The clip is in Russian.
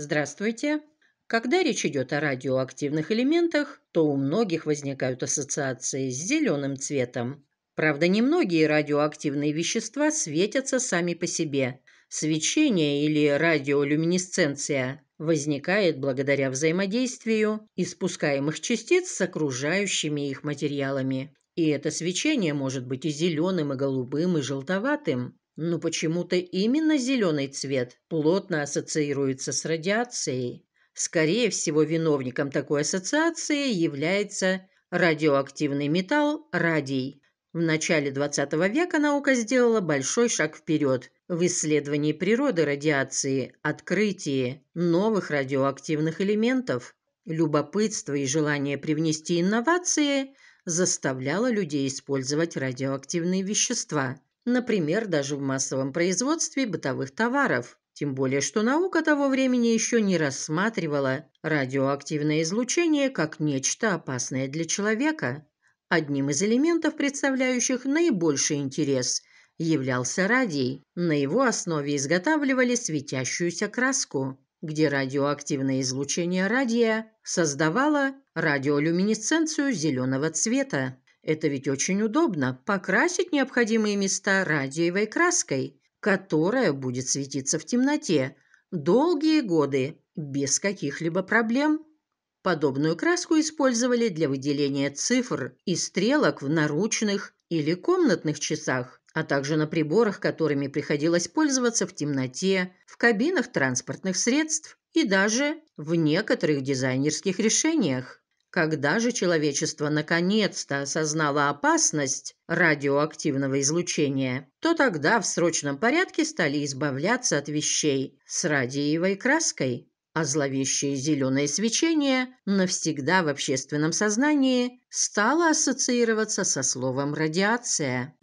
Здравствуйте! Когда речь идет о радиоактивных элементах, то у многих возникают ассоциации с зеленым цветом. Правда, немногие радиоактивные вещества светятся сами по себе. Свечение или радиолюминесценция возникает благодаря взаимодействию испускаемых частиц с окружающими их материалами. И это свечение может быть и зеленым, и голубым, и желтоватым но почему-то именно зеленый цвет плотно ассоциируется с радиацией. Скорее всего, виновником такой ассоциации является радиоактивный металл радий. В начале XX века наука сделала большой шаг вперед в исследовании природы радиации, открытии новых радиоактивных элементов. Любопытство и желание привнести инновации заставляло людей использовать радиоактивные вещества – например, даже в массовом производстве бытовых товаров. Тем более, что наука того времени еще не рассматривала радиоактивное излучение как нечто опасное для человека. Одним из элементов, представляющих наибольший интерес, являлся радий. На его основе изготавливали светящуюся краску, где радиоактивное излучение радия создавало радиолюминесценцию зеленого цвета. Это ведь очень удобно – покрасить необходимые места радиевой краской, которая будет светиться в темноте долгие годы без каких-либо проблем. Подобную краску использовали для выделения цифр и стрелок в наручных или комнатных часах, а также на приборах, которыми приходилось пользоваться в темноте, в кабинах транспортных средств и даже в некоторых дизайнерских решениях. Когда же человечество наконец-то осознало опасность радиоактивного излучения, то тогда в срочном порядке стали избавляться от вещей с радиевой краской, а зловещее зеленое свечение навсегда в общественном сознании стало ассоциироваться со словом «радиация».